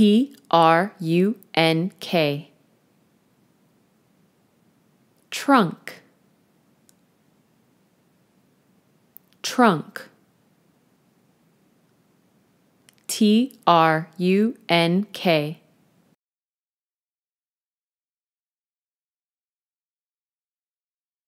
T R U N K. Trunk. Trunk. T R U N K.